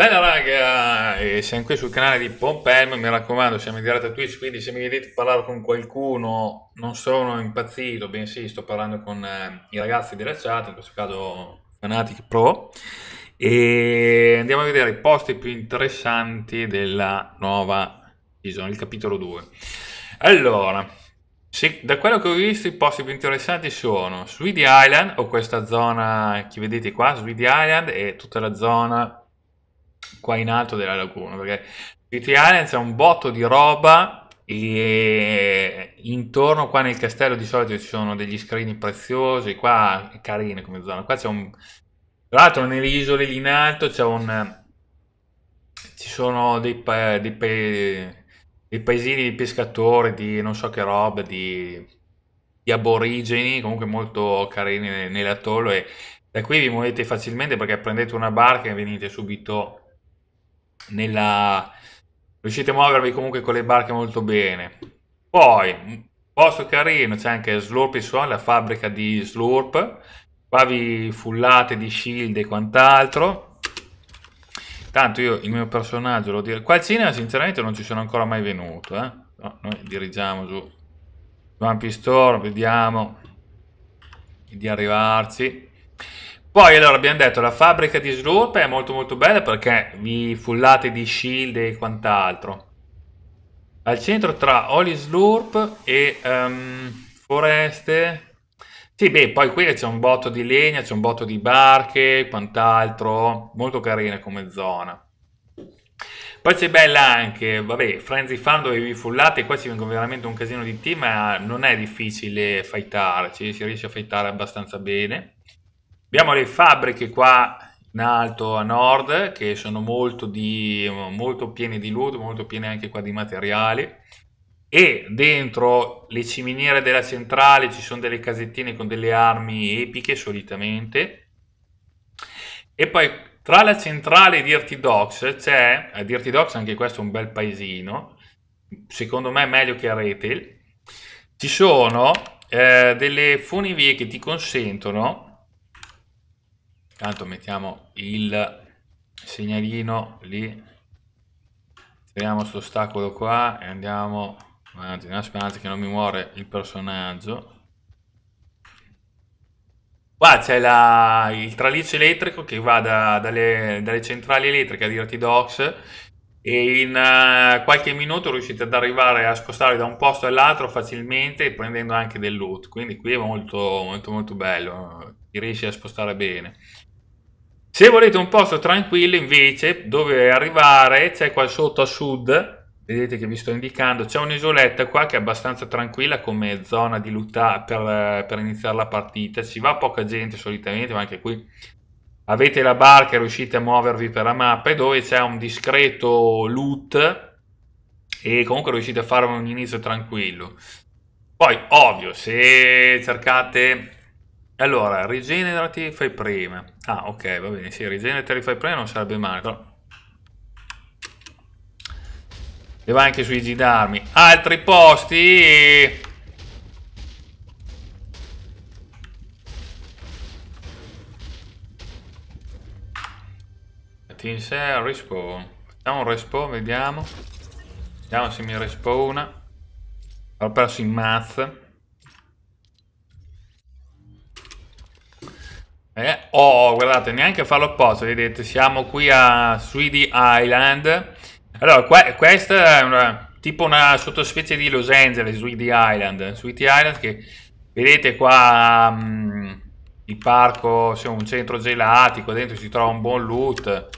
Bella raga, e eh, siamo qui sul canale di Pompelmo, mi raccomando siamo in diretta Twitch, quindi se mi vedete parlare con qualcuno non sono impazzito, bensì sto parlando con eh, i ragazzi della chat, in questo caso Fanatic Pro, e andiamo a vedere i posti più interessanti della nuova season, il capitolo 2. Allora, se, da quello che ho visto i posti più interessanti sono Sweetie Island, o questa zona che vedete qua, Sweetie Island e tutta la zona qua in alto della laguna, perché GT Islands è un botto di roba e intorno qua nel castello di solito ci sono degli scrini preziosi, qua è carino come zona, qua c'è un... Tra l'altro nelle isole lì in alto c'è un... ci sono dei, pa... dei, pa... dei paesini di pescatori, di non so che roba, di, di aborigeni, comunque molto carini nell'atollo e da qui vi muovete facilmente perché prendete una barca e venite subito nella... riuscite a muovervi comunque con le barche molto bene. Poi, posto carino, c'è anche Slurp Swan, la fabbrica di Slurp. Qua vi fullate di shield e quant'altro. Tanto io il mio personaggio lo dire. Qua al cinema sinceramente non ci sono ancora mai venuto. Eh? No, noi dirigiamo su Vampistore, vediamo di arrivarci. Poi allora abbiamo detto la fabbrica di slurp è molto molto bella perché vi fullate di shield e quant'altro. Al centro tra Holy slurp e um, foreste. Sì, beh, poi qui c'è un botto di legna, c'è un botto di barche e quant'altro. Molto carina come zona. Poi c'è bella anche, vabbè, Frenzy Fan dove vi fullate, qua ci vengono veramente un casino di team, ma non è difficile fightare, ci si riesce a fightare abbastanza bene. Abbiamo le fabbriche qua in alto a nord che sono molto, di, molto piene di loot, molto piene anche qua di materiali e dentro le ciminiere della centrale ci sono delle casettine con delle armi epiche solitamente e poi tra la centrale di Dirty Dogs c'è, a eh, Dirty Dogs anche questo è un bel paesino, secondo me è meglio che a Retail, ci sono eh, delle funivie che ti consentono intanto mettiamo il segnalino lì, tiriamo questo ostacolo qua e andiamo avanti, nella speranza che non mi muore il personaggio. Qua c'è il traliccio elettrico che va da, dalle, dalle, centrali elettriche ad Irtidox e in uh, qualche minuto riuscite ad arrivare a spostarvi da un posto all'altro facilmente prendendo anche del loot, quindi qui è molto molto molto bello, ti riesci a spostare bene. Se volete un posto tranquillo invece dove arrivare, c'è qua sotto a sud, vedete che vi sto indicando, c'è un'isoletta qua che è abbastanza tranquilla come zona di lutta per, per iniziare la partita, ci va poca gente solitamente, ma anche qui avete la barca e riuscite a muovervi per la mappa e dove c'è un discreto loot e comunque riuscite a fare un inizio tranquillo. Poi, ovvio, se cercate allora, rigenerati e fai prima. Ah, ok, va bene, sì, rigenerati e fai prima non sarebbe male, Devo anche suicidarmi. gidarmi. Altri posti... Team respawn. Facciamo un respawn, vediamo. Vediamo se mi respawna. Ho perso in math. Eh, oh, guardate, neanche farlo apposta, vedete, siamo qui a Sweetie Island. Allora, qua, questa è una, tipo una sottospecie di Los Angeles, Sweetie Island. Sweetie Island che, vedete qua, mh, mm, il parco, c'è un centro gelatico, dentro si trova un buon loot.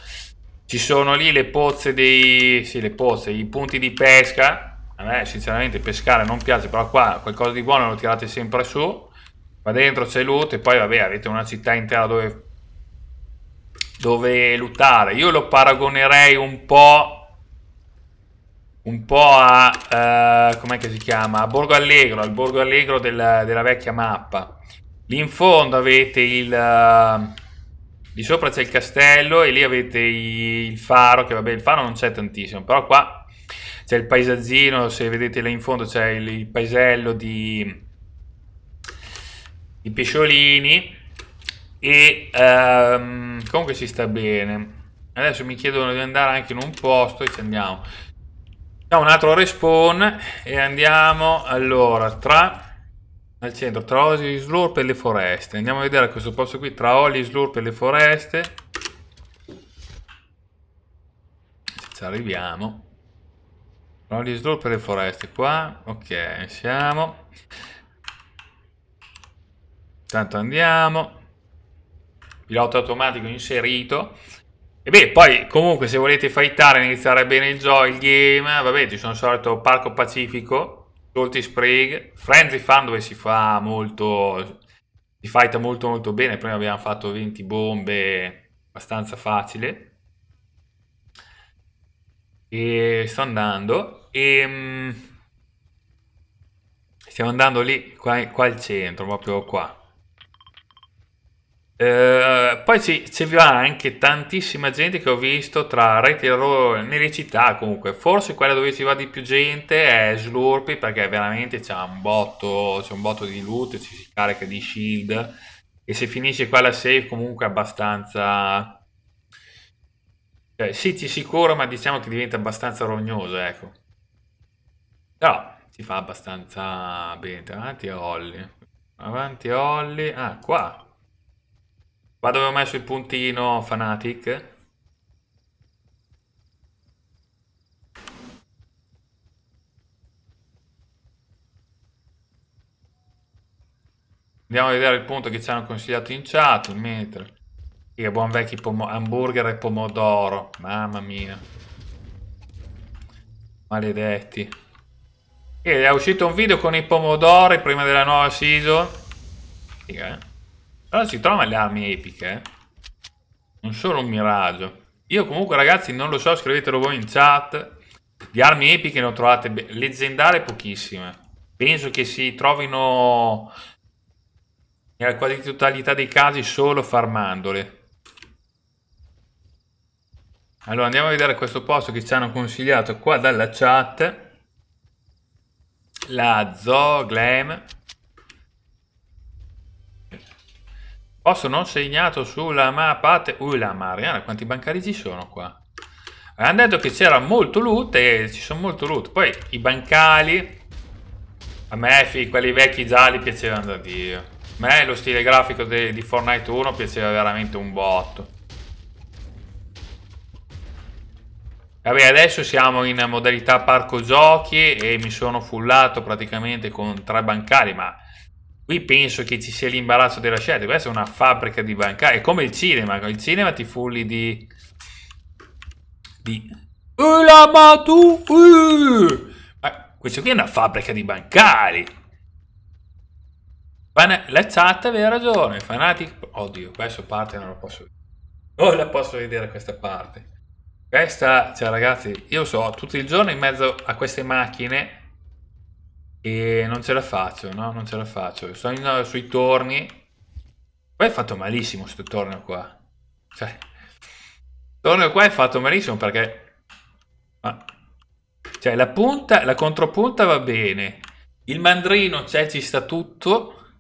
Ci sono lì le pozze dei... sì, le pozze, i punti di pesca. A me, sinceramente, pescare non piace, però qua qualcosa di buono lo tirate sempre su qua dentro c'è loot e poi vabbè avete una città intera dove, dove lottare. Io lo paragonerei un po' un po' a, uh, com'è che si chiama? A Borgo Allegro, al Borgo Allegro del, della vecchia mappa. Lì in fondo avete il... Uh, eh, lì sopra c'è il castello e lì avete i, il faro, che vabbè il faro non c'è tantissimo, però qua c'è il paesaggino, se vedete là in fondo c'è il, il paesello di i pesciolini e um, comunque si sta bene. Adesso mi chiedono di andare anche in un posto e ci andiamo. un altro respawn e andiamo allora tra al centro tra Oli Slurp e le foreste. Andiamo a vedere questo posto qui tra Oli Slurp e le foreste. Ci arriviamo. tra Oli Slurp e le foreste qua. Ok, siamo. Intanto andiamo. Pilota automatico inserito. E beh, poi comunque se volete fightare, iniziare bene il, gioco, il game, vabbè, ci sono solito Parco Pacifico, Salty Sprig, Frenzy Fan dove si fa molto... Si fighta molto molto bene, prima abbiamo fatto 20 bombe, abbastanza facile. E sto andando. E... Ehm, stiamo andando lì, qua, qua al centro, proprio qua. Eh, poi ci, ci va anche tantissima gente che ho visto tra reti nelle città comunque, forse quella dove ci va di più gente è Slurpy perché veramente c'è un botto, c'è un botto di loot, ci si carica di shield e se finisce quella save comunque abbastanza... Cioè, sì, ci si ma diciamo che diventa abbastanza rognoso, ecco. Però ci fa abbastanza bene, avanti Olli, avanti Olli, ah qua, dove ho messo il puntino Fanatic. Andiamo a vedere il punto che ci hanno consigliato in chat, il metro. Che buon vecchi hamburger e pomodoro. Mamma mia. Maledetti. E è uscito un video con i pomodori prima della nuova season. Figa, eh? Allora si trovano le armi epiche. Non solo un miraggio. Io comunque ragazzi non lo so, scrivetelo voi in chat. Di armi epiche ne ho trovate leggendarie pochissime. Penso che si trovino nella quasi totalità dei casi solo farmandole. Allora andiamo a vedere questo posto che ci hanno consigliato qua dalla chat. La Zoo Posso non segnato sulla mappa... Ui, la Mariana, quanti bancari ci sono qua? Hanno detto che c'era molto loot e ci sono molto loot. Poi i bancali... A me quelli vecchi gialli piacevano da Dio. A me lo stile grafico di, di Fortnite 1 piaceva veramente un botto. Vabbè, adesso siamo in modalità parco giochi e mi sono fullato praticamente con tre bancali, ma Qui penso che ci sia l'imbarazzo della scelta, questa è una fabbrica di banca, è come il cinema, il cinema ti fulli di... di... Ula ma tu... Uh! Ma questo qui è una fabbrica di bancari! La chat aveva ragione, fanatic... Oddio, adesso parte non la posso vedere. Non la posso vedere questa parte. Questa, cioè ragazzi, io so, tutto il giorno in mezzo a queste macchine e non ce la faccio, no? Non ce la faccio. Sto andando sui torni. Poi è fatto malissimo questo torneo qua. Cioè, torneo qua è fatto malissimo perché... Ah. Cioè, la punta, la contropunta va bene. Il mandrino, cioè, ci sta tutto.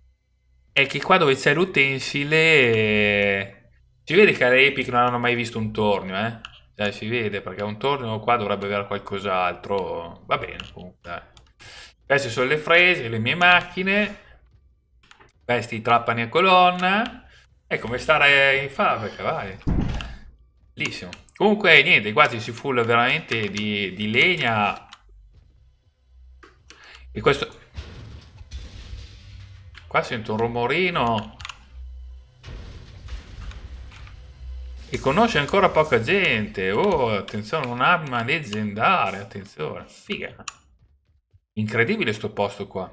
È che qua dove c'è l'utensile... Si vede che alle Epic non hanno mai visto un torneo, eh? Cioè, si vede, perché un torneo qua dovrebbe avere qualcos'altro. Va bene, comunque, dai. Queste sono le frese, le mie macchine, questi trappani a colonna. È come stare in fabbrica, vai. Bellissimo. Comunque, niente, quasi si full veramente di, di legna. E questo... Qua sento un rumorino. E conosce ancora poca gente. Oh, attenzione, un'arma leggendaria, attenzione. Figa. Incredibile sto posto qua.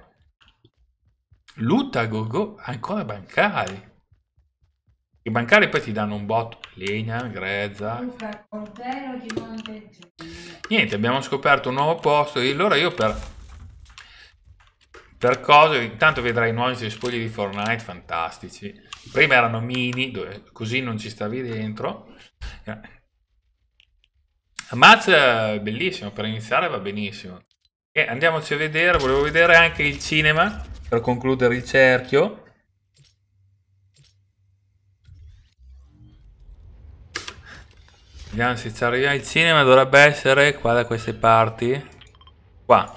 go, go. ancora bancari. I bancari poi ti danno un botto. Legna, grezza. Niente, abbiamo scoperto un nuovo posto. E allora io per... Per cose, intanto vedrai i nuovi spogli di Fortnite, fantastici. Prima erano mini, dove, così non ci stavi dentro. Eh. Ammazza, bellissimo, per iniziare va benissimo. E andiamoci a vedere, volevo vedere anche il cinema per concludere il cerchio. Vediamo se ci arriviamo. Il cinema dovrebbe essere qua da queste parti. Qua.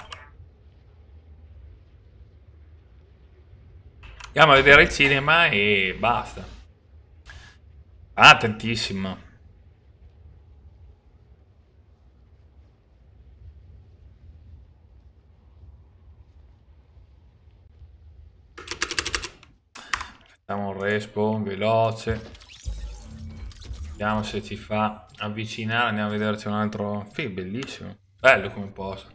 Andiamo a vedere il cinema e basta. Ah, tantissimo. Facciamo un respawn veloce. Vediamo se ci fa avvicinare. Andiamo a vederci un altro... Sì, bellissimo. Bello come posto.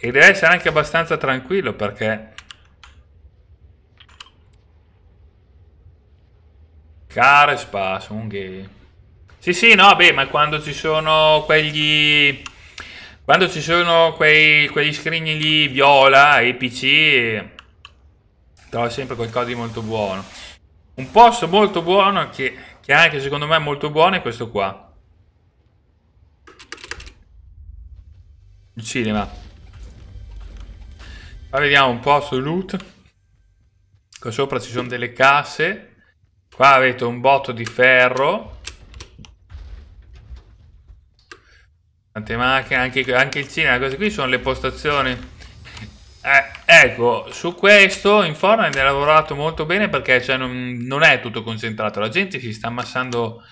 E deve essere anche abbastanza tranquillo perché... Care spasso, un gay. Sì, sì, no, beh, ma quando ci sono quegli... Quando ci sono quei, quegli scrigni lì viola, epici, trovo sempre qualcosa di molto buono. Un posto molto buono che, che anche secondo me è molto buono è questo qua. Il cinema. Qua vediamo un po' su loot. Qua sopra ci sono delle casse. Qua avete un botto di ferro. Tante macchine, anche, anche il cinema, queste qui sono le postazioni. Eh, ecco, su questo in Fortnite ha lavorato molto bene perché cioè, non, non, è tutto concentrato, la gente si sta ammassando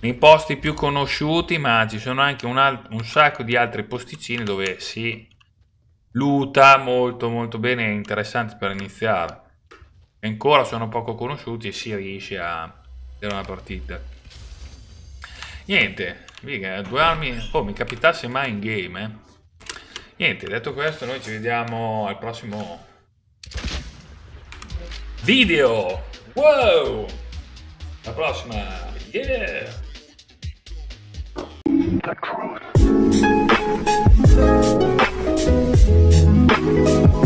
nei posti più conosciuti, ma ci sono anche un, alt- un sacco di altri posticini dove si luta molto molto bene e interessante per iniziare. Ancora sono poco conosciuti e si riesce a vedere una partita. Niente, mica, due armi... Oh, mi capitasse mai in game, eh. Niente, detto questo, noi ci vediamo al prossimo video. Wow! Alla prossima. Yeah! The truth.